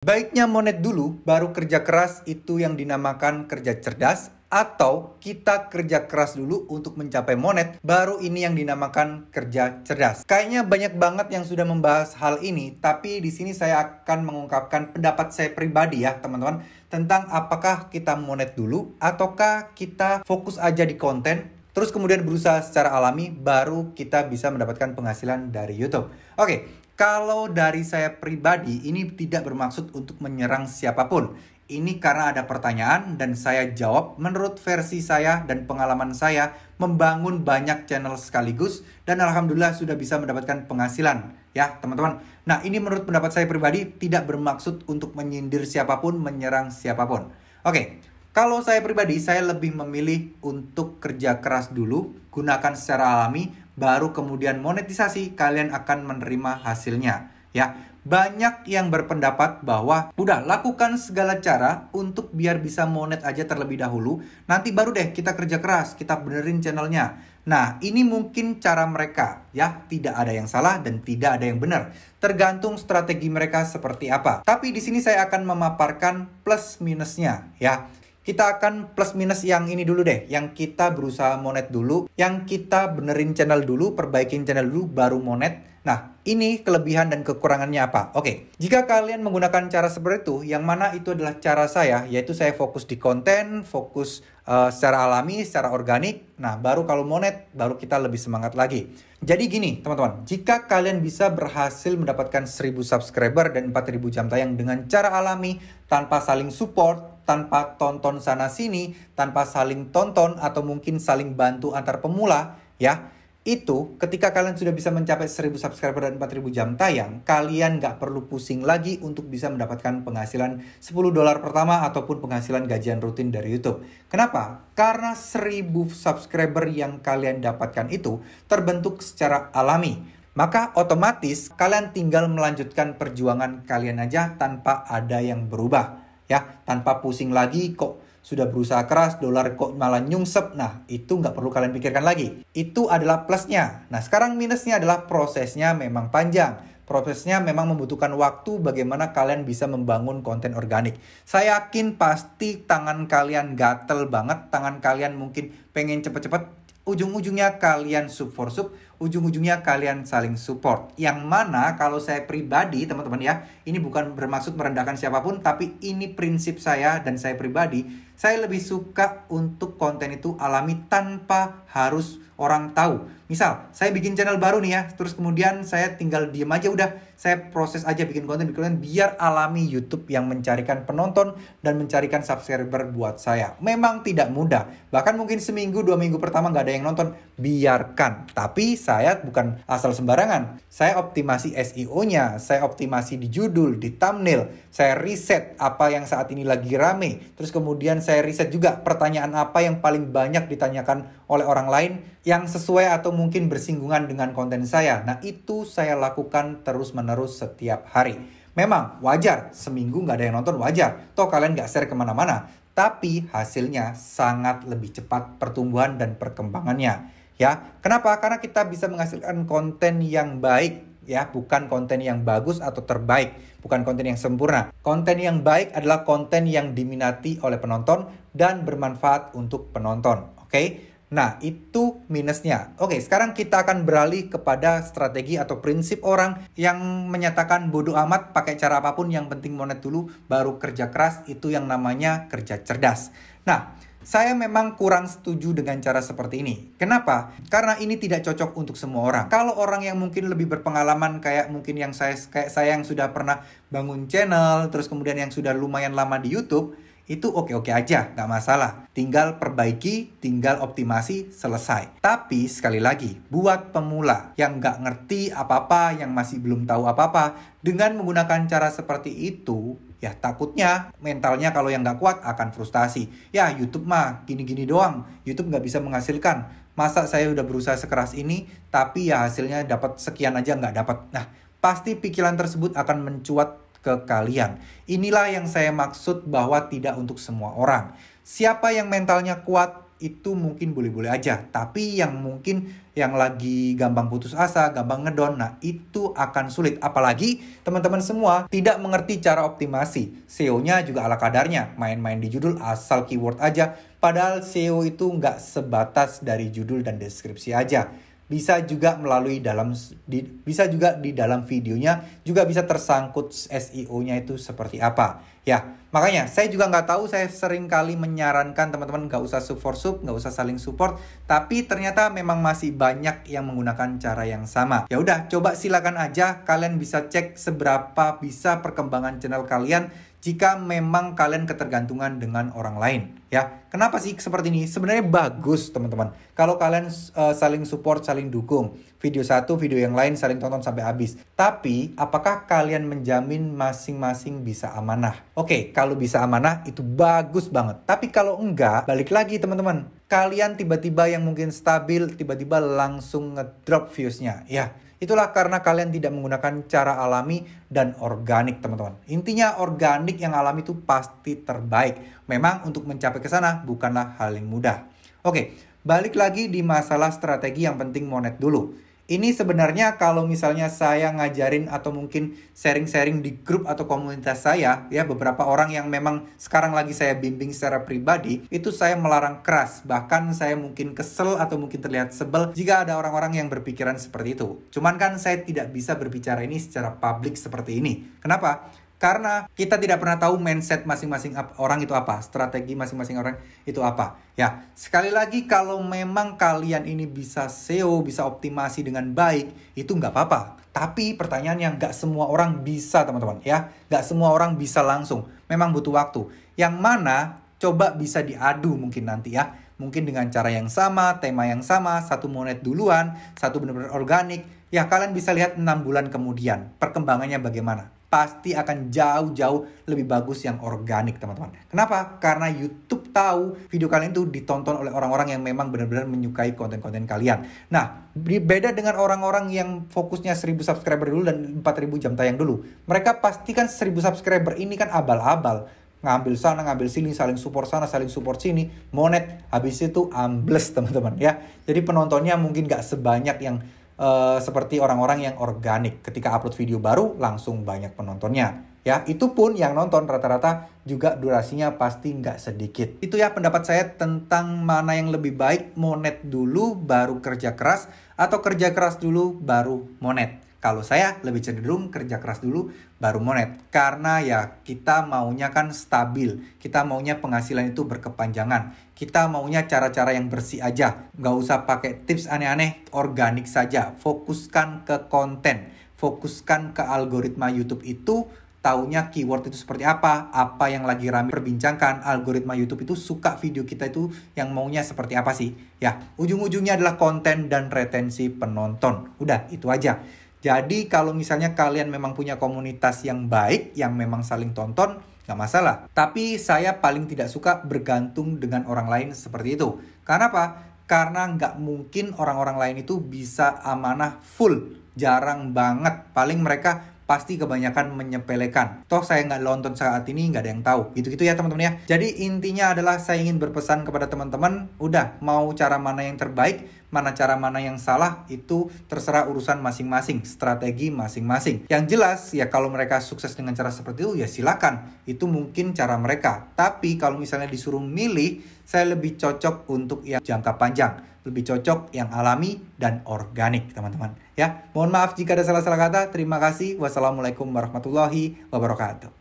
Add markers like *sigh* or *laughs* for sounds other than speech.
Baiknya monet dulu, baru kerja keras itu yang dinamakan kerja cerdas, atau kita kerja keras dulu untuk mencapai monet, baru ini yang dinamakan kerja cerdas. Kayaknya banyak banget yang sudah membahas hal ini, tapi di sini saya akan mengungkapkan pendapat saya pribadi ya teman-teman, tentang apakah kita monet dulu, ataukah kita fokus aja di konten, terus kemudian berusaha secara alami, baru kita bisa mendapatkan penghasilan dari YouTube. Oke, kalau dari saya pribadi, ini tidak bermaksud untuk menyerang siapapun. Ini karena ada pertanyaan dan saya jawab menurut versi saya dan pengalaman saya membangun banyak channel sekaligus dan alhamdulillah sudah bisa mendapatkan penghasilan ya teman-teman. Nah ini menurut pendapat saya pribadi tidak bermaksud untuk menyindir siapapun, menyerang siapapun. Oke, kalau saya pribadi saya lebih memilih untuk kerja keras dulu, gunakan secara alami, baru kemudian monetisasi, kalian akan menerima hasilnya. Ya, banyak yang berpendapat bahwa udah lakukan segala cara untuk biar bisa monet aja terlebih dahulu, nanti baru deh kita kerja keras, kita benerin channelnya. Nah, ini mungkin cara mereka, ya, tidak ada yang salah dan tidak ada yang benar. Tergantung strategi mereka seperti apa. Tapi di sini saya akan memaparkan plus minusnya, ya kita akan plus minus yang ini dulu deh, yang kita berusaha monet dulu, yang kita benerin channel dulu, perbaikin channel dulu, baru monet. Nah, ini kelebihan dan kekurangannya apa? Oke, jika kalian menggunakan cara seperti itu, yang mana itu adalah cara saya, yaitu saya fokus di konten, fokus uh, secara alami, secara organik. Nah, baru kalau monet, baru kita lebih semangat lagi. Jadi gini, teman-teman, jika kalian bisa berhasil mendapatkan 1000 subscriber dan 4000 jam tayang dengan cara alami, tanpa saling support, tanpa tonton sana sini, tanpa saling tonton atau mungkin saling bantu antar pemula, ya. Itu ketika kalian sudah bisa mencapai 1000 subscriber dan 4000 jam tayang, kalian nggak perlu pusing lagi untuk bisa mendapatkan penghasilan 10 dolar pertama ataupun penghasilan gajian rutin dari YouTube. Kenapa? Karena 1000 subscriber yang kalian dapatkan itu terbentuk secara alami maka otomatis kalian tinggal melanjutkan perjuangan kalian aja tanpa ada yang berubah ya tanpa pusing lagi kok sudah berusaha keras, dolar kok malah nyungsep. Nah, itu nggak perlu kalian pikirkan lagi. Itu adalah plusnya. Nah, sekarang minusnya adalah prosesnya memang panjang. Prosesnya memang membutuhkan waktu bagaimana kalian bisa membangun konten organik. Saya yakin pasti tangan kalian gatel banget, tangan kalian mungkin pengen cepet-cepet, ujung-ujungnya kalian sub for sub, ujung-ujungnya kalian saling support. Yang mana kalau saya pribadi, teman-teman ya, ini bukan bermaksud merendahkan siapapun, tapi ini prinsip saya dan saya pribadi, saya lebih suka untuk konten itu alami tanpa harus orang tahu. Misal, saya bikin channel baru nih ya, terus kemudian saya tinggal diem aja udah, saya proses aja bikin konten, bikin konten, biar alami YouTube yang mencarikan penonton dan mencarikan subscriber buat saya. Memang tidak mudah, bahkan mungkin seminggu, dua minggu pertama nggak ada yang nonton, biarkan. Tapi saya bukan asal sembarangan. Saya optimasi SEO-nya, saya optimasi di judul, di thumbnail, saya riset apa yang saat ini lagi rame. Terus kemudian saya riset juga pertanyaan apa yang paling banyak ditanyakan oleh orang lain yang sesuai atau mungkin bersinggungan dengan konten saya. Nah, itu saya lakukan terus-menerus setiap hari. Memang wajar, seminggu nggak ada yang nonton wajar. Toh kalian nggak share kemana-mana tapi hasilnya sangat lebih cepat pertumbuhan dan perkembangannya ya. Kenapa? Karena kita bisa menghasilkan konten yang baik ya, bukan konten yang bagus atau terbaik, bukan konten yang sempurna. Konten yang baik adalah konten yang diminati oleh penonton dan bermanfaat untuk penonton. Oke. Okay? Nah, itu minusnya. Oke, sekarang kita akan beralih kepada strategi atau prinsip orang yang menyatakan bodoh amat pakai cara apapun yang penting monet dulu baru kerja keras itu yang namanya kerja cerdas. Nah, saya memang kurang setuju dengan cara seperti ini. Kenapa? Karena ini tidak cocok untuk semua orang. Kalau orang yang mungkin lebih berpengalaman kayak mungkin yang saya kayak saya yang sudah pernah bangun channel, terus kemudian yang sudah lumayan lama di YouTube, itu oke-oke aja, nggak masalah. Tinggal perbaiki, tinggal optimasi, selesai. Tapi sekali lagi, buat pemula yang nggak ngerti apa-apa, yang masih belum tahu apa-apa, dengan menggunakan cara seperti itu, Ya takutnya mentalnya kalau yang nggak kuat akan frustasi. Ya YouTube mah gini-gini doang, YouTube nggak bisa menghasilkan. Masa saya udah berusaha sekeras ini, tapi ya hasilnya dapat sekian aja nggak dapat. Nah, pasti pikiran tersebut akan mencuat ke kalian. Inilah yang saya maksud bahwa tidak untuk semua orang. Siapa yang mentalnya kuat, itu mungkin boleh-boleh aja. Tapi yang mungkin yang lagi gampang putus asa, gampang ngedon, nah itu akan sulit. Apalagi teman-teman semua tidak mengerti cara optimasi. SEO-nya juga ala kadarnya, main-main di judul asal keyword aja. Padahal SEO itu nggak sebatas dari judul dan deskripsi aja bisa juga melalui dalam di, bisa juga di dalam videonya juga bisa tersangkut SEO-nya itu seperti apa ya makanya saya juga nggak tahu saya sering kali menyarankan teman-teman nggak usah support sub nggak usah saling support tapi ternyata memang masih banyak yang menggunakan cara yang sama ya udah coba silakan aja kalian bisa cek seberapa bisa perkembangan channel kalian jika memang kalian ketergantungan dengan orang lain ya kenapa sih seperti ini sebenarnya bagus teman-teman kalau kalian uh, saling support saling dukung video satu video yang lain saling tonton sampai habis tapi apakah kalian menjamin masing-masing bisa amanah oke kalau bisa amanah itu bagus banget tapi kalau enggak balik lagi teman-teman kalian tiba-tiba yang mungkin stabil tiba-tiba langsung ngedrop viewsnya ya Itulah karena kalian tidak menggunakan cara alami dan organik, teman-teman. Intinya organik yang alami itu pasti terbaik Memang untuk mencapai ke sana bukanlah hal yang mudah. Oke, balik lagi di masalah strategi yang penting monet dulu. Ini sebenarnya kalau misalnya saya ngajarin atau mungkin sharing-sharing di grup atau komunitas saya, ya beberapa orang yang memang sekarang lagi saya bimbing secara pribadi, itu saya melarang keras. Bahkan saya mungkin kesel atau mungkin terlihat sebel jika ada orang-orang yang berpikiran seperti itu. Cuman kan saya tidak bisa berbicara ini secara publik seperti ini. Kenapa? karena kita tidak pernah tahu mindset masing-masing orang itu apa, strategi masing-masing orang itu apa. Ya, sekali lagi kalau memang kalian ini bisa SEO, bisa optimasi dengan baik, itu nggak apa-apa. Tapi pertanyaannya nggak semua orang bisa teman-teman ya, nggak semua orang bisa langsung. Memang butuh waktu. Yang mana coba bisa diadu mungkin nanti ya. Mungkin dengan cara yang sama, tema yang sama, satu monet duluan, satu benar-benar organik. Ya kalian bisa lihat 6 bulan kemudian perkembangannya bagaimana pasti akan jauh-jauh lebih bagus yang organik teman-teman. Kenapa? Karena YouTube tahu video kalian itu ditonton oleh orang-orang yang memang benar-benar menyukai konten-konten kalian. Nah, beda dengan orang-orang yang fokusnya 1000 subscriber dulu dan 4000 jam tayang dulu. Mereka pasti kan 1000 subscriber ini kan abal-abal ngambil sana ngambil sini saling support sana saling support sini monet habis itu ambles *laughs* teman-teman ya jadi penontonnya mungkin gak sebanyak yang Eh, seperti orang-orang yang organik. Ketika upload video baru langsung banyak penontonnya. Ya, itu pun yang nonton rata-rata juga durasinya pasti nggak sedikit. Itu ya pendapat saya tentang mana yang lebih baik monet dulu baru kerja keras atau kerja keras dulu baru monet. Kalau saya lebih cenderung kerja keras dulu baru monet. Karena ya kita maunya kan stabil. Kita maunya penghasilan itu berkepanjangan. Kita maunya cara-cara yang bersih aja. Nggak usah pakai tips aneh-aneh, organik saja. Fokuskan ke konten. Fokuskan ke algoritma YouTube itu taunya keyword itu seperti apa, apa yang lagi rame perbincangkan, algoritma YouTube itu suka video kita itu yang maunya seperti apa sih. Ya, ujung-ujungnya adalah konten dan retensi penonton. Udah, itu aja. Jadi kalau misalnya kalian memang punya komunitas yang baik, yang memang saling tonton, nggak masalah. Tapi saya paling tidak suka bergantung dengan orang lain seperti itu. Karena apa? Karena nggak mungkin orang-orang lain itu bisa amanah full. Jarang banget. Paling mereka pasti kebanyakan menyepelekan. Toh saya nggak nonton saat ini, nggak ada yang tahu. Gitu-gitu ya teman-teman ya. Jadi intinya adalah saya ingin berpesan kepada teman-teman, udah mau cara mana yang terbaik, mana cara mana yang salah itu terserah urusan masing-masing, strategi masing-masing. Yang jelas ya kalau mereka sukses dengan cara seperti itu ya silakan, itu mungkin cara mereka. Tapi kalau misalnya disuruh milih, saya lebih cocok untuk yang jangka panjang lebih cocok yang alami dan organik, teman-teman. Ya, mohon maaf jika ada salah-salah kata. Terima kasih. Wassalamualaikum warahmatullahi wabarakatuh.